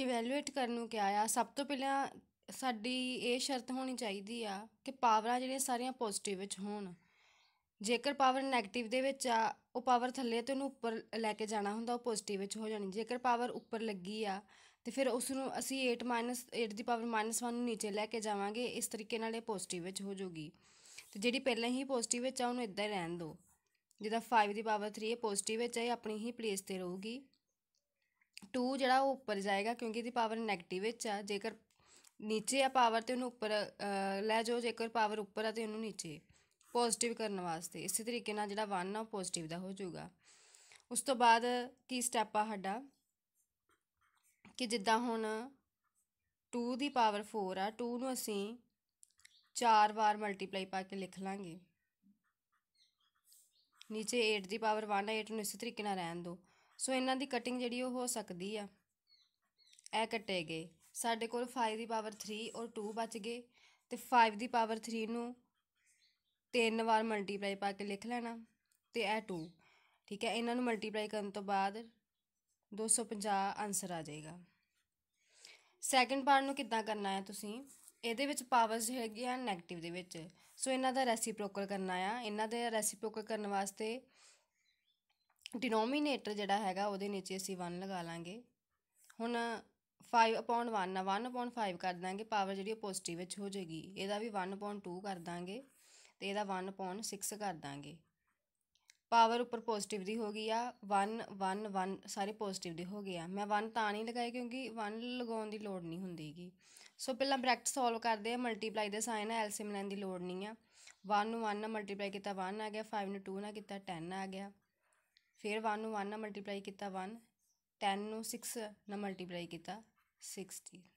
evaluate ਕਰਨ ਨੂੰ ਕਿਹਾ ਆ ਸਭ ਤੋਂ ਪਹਿਲਾਂ ਸਾਡੀ ਇਹ ਸ਼ਰਤ ਹੋਣੀ ਚਾਹੀਦੀ ਆ ਕਿ ਪਾਵਰਾਂ ਜਿਹੜੀਆਂ ਸਾਰੀਆਂ ਪੋਜ਼ਿਟਿਵ ਵਿੱਚ ਹੋਣ ਜੇਕਰ ਪਾਵਰ 네ਗੇਟਿਵ ਦੇ ਵਿੱਚ ਆ ਉਹ ਪਾਵਰ ਥੱਲੇ ਤੋਂ ਉਹਨੂੰ ਉੱਪਰ ਲੈ ਕੇ ਜਾਣਾ ਹੁੰਦਾ ਉਹ ਪੋਜ਼ਿਟਿਵ ਵਿੱਚ ਹੋ ਜਾਣੀ ਜੇਕਰ ਪਾਵਰ ਉੱਪਰ ਲੱਗੀ ਆ ਤੇ ਫਿਰ ਉਸ ਨੂੰ ਅਸੀਂ 8 8 ਦੀ ਪਾਵਰ -1 ਨੂੰ ਨੀਚੇ ਲੈ ਕੇ ਜਾਵਾਂਗੇ ਇਸ ਤਰੀਕੇ ਨਾਲ ਇਹ ਪੋਜ਼ਿਟਿਵ ਵਿੱਚ ਹੋ ਜਾਊਗੀ ਤੇ ਜਿਹੜੀ ਪਹਿਲਾਂ ਹੀ ਪੋਜ਼ਿਟਿਵ ਵਿੱਚ ਆ ਉਹਨੂੰ ਇਦਾਂ ਹੀ ਰਹਿਣ ਦਿਓ ਜਿਹਦਾ 5 ਦੀ ਪਾਵਰ 3 ਇਹ ਪੋਜ਼ਿਟਿਵ ਵਿੱਚ ਹੈ ਆਪਣੀ ਹੀ ਪਲੇਸ ਤੇ ਰਹੂਗੀ 2 ਜਿਹੜਾ ਉਹ ਉੱਪਰ ਜਾਏਗਾ ਕਿਉਂਕਿ ਇਹਦੀ ਪਾਵਰ 네ਗੇਟਿਵ ਵਿੱਚ ਆ ਜੇਕਰ ਨੀਚੇ ਆ ਪਾਵਰ ਤੇ ਉਹਨੂੰ ਉੱਪਰ ਲੈ ਜਾਓ ਜੇਕਰ ਪਾਵਰ ਉੱਪਰ ਆ ਤੇ ਉਹਨੂੰ ਨੀਚੇ ਪੋਜ਼ਿਟਿਵ ਕਰਨ ਵਾਸਤੇ ਇਸੇ ਤਰੀਕੇ ਨਾਲ ਜਿਹੜਾ 1 ਆ ਉਹ ਪੋਜ਼ਿਟਿਵ ਦਾ ਹੋ ਜਾਊਗਾ ਉਸ ਤੋਂ ਬਾਅਦ ਕੀ ਸਟੈਪ ਆ ਸਾਡਾ ਕਿ ਜਿੱਦਾਂ ਹੁਣ 2 ਦੀ ਪਾਵਰ 4 ਆ 2 ਨੂੰ ਅਸੀਂ 4 ਵਾਰ ਮਲਟੀਪਲਾਈ ਪਾ ਕੇ ਲਿਖ ਲਾਂਗੇ ਨੀਚੇ 8 ਦੀ ਪਾਵਰ 1 ਆ 8 ਨੂੰ ਇਸੇ ਤਰੀਕੇ ਨਾਲ ਰਹਿਣ ਦਿਓ ਸੋ ਇਹਨਾਂ ਦੀ ਕਟਿੰਗ ਜਿਹੜੀ ਉਹ ਹੋ ਸਕਦੀ ਆ ਇਹ ਕੱਟੇ ਗਏ ਸਾਡੇ ਕੋਲ 5 ਦੀ ਪਾਵਰ 3 ਔਰ 2 ਬਚ ਗਏ ਤੇ 5 ਦੀ ਪਾਵਰ 3 ਨੂੰ ਤਿੰਨ ਵਾਰ ਮਲਟੀਪਲਾਈ ਪਾ ਕੇ ਲਿਖ ਲੈਣਾ ਤੇ ਇਹ 2 ਠੀਕ ਹੈ ਇਹਨਾਂ ਨੂੰ ਮਲਟੀਪਲਾਈ ਕਰਨ ਤੋਂ ਬਾਅਦ 250 ਆਨਸਰ ਆ ਜਾਏਗਾ ਸੈਕੰਡ ਪਾਰਟ ਨੂੰ ਕਿੱਦਾਂ ਕਰਨਾ ਹੈ ਤੁਸੀਂ ਇਹਦੇ ਵਿੱਚ ਪਾਵਰਸ ਹੈਗੀਆਂ 네ਗੇਟਿਵ ਦੇ ਵਿੱਚ ਸੋ ਇਹਨਾਂ ਦਾ ਰੈਸੀਪ੍ਰੋਕਲ ਕਰਨਾ ਆ ਇਹਨਾਂ ਦੇ ਰੈਸੀਪ੍ਰੋਕਲ ਕਰਨ ਵਾਸਤੇ ਡਿਨੋਮੀਨੇਟਰ ਜਿਹੜਾ ਹੈਗਾ ਉਹਦੇ ਨੀਚੇ ਅਸੀਂ 1 ਲਗਾ ਲਾਂਗੇ ਹੁਣ 5/1 ਨਾ 1/5 ਕਰ ਦਾਂਗੇ ਪਾਵਰ ਜਿਹੜੀ ਉਹ ਪੋਜ਼ਿਟਿਵ ਵਿੱਚ ਹੋ ਜਾਏਗੀ ਇਹਦਾ ਵੀ 1/2 ਕਰ ਦਾਂਗੇ ਤੇ ਇਹਦਾ 1/6 ਕਰ ਦਾਂਗੇ ਪਾਵਰ ਉੱਪਰ ਪੋਜ਼ਿਟਿਵ ਦੀ ਹੋ ਗਈ ਆ 1 1 1 ਸਾਰੇ ਪੋਜ਼ਿਟਿਵ ਦੇ ਹੋ ਗਏ ਆ ਮੈਂ 1 ਤਾਂ ਨਹੀਂ ਲਗਾਏ ਕਿਉਂਕਿ 1 ਲਗਾਉਣ ਦੀ ਲੋੜ ਨਹੀਂ ਹੁੰਦੀਗੀ ਸੋ ਪਹਿਲਾਂ ਬ੍ਰੈਕਟ ਸੋਲਵ ਕਰਦੇ ਆ ਮਲਟੀਪਲਾਈ ਦੇ ਸਾਈਨ ਐਲਸੀਐਮ ਲੈਣ ਦੀ ਲੋੜ ਨਹੀਂ ਆ 1 ਨੂੰ 1 ਨਾਲ ਮਲਟੀਪਲਾਈ ਕੀਤਾ 1 ਆ ਗਿਆ 5 ਨੂੰ 2 ਨਾਲ ਕੀਤਾ 10 ਆ ਗਿਆ ਫਿਰ 1 ਨੂੰ 1 ਨਾਲ ਮਲਟੀਪਲਾਈ ਕੀਤਾ 1 10 ਨੂੰ 6 ਨਾਲ ਮਲਟੀਪਲਾਈ ਕੀਤਾ 60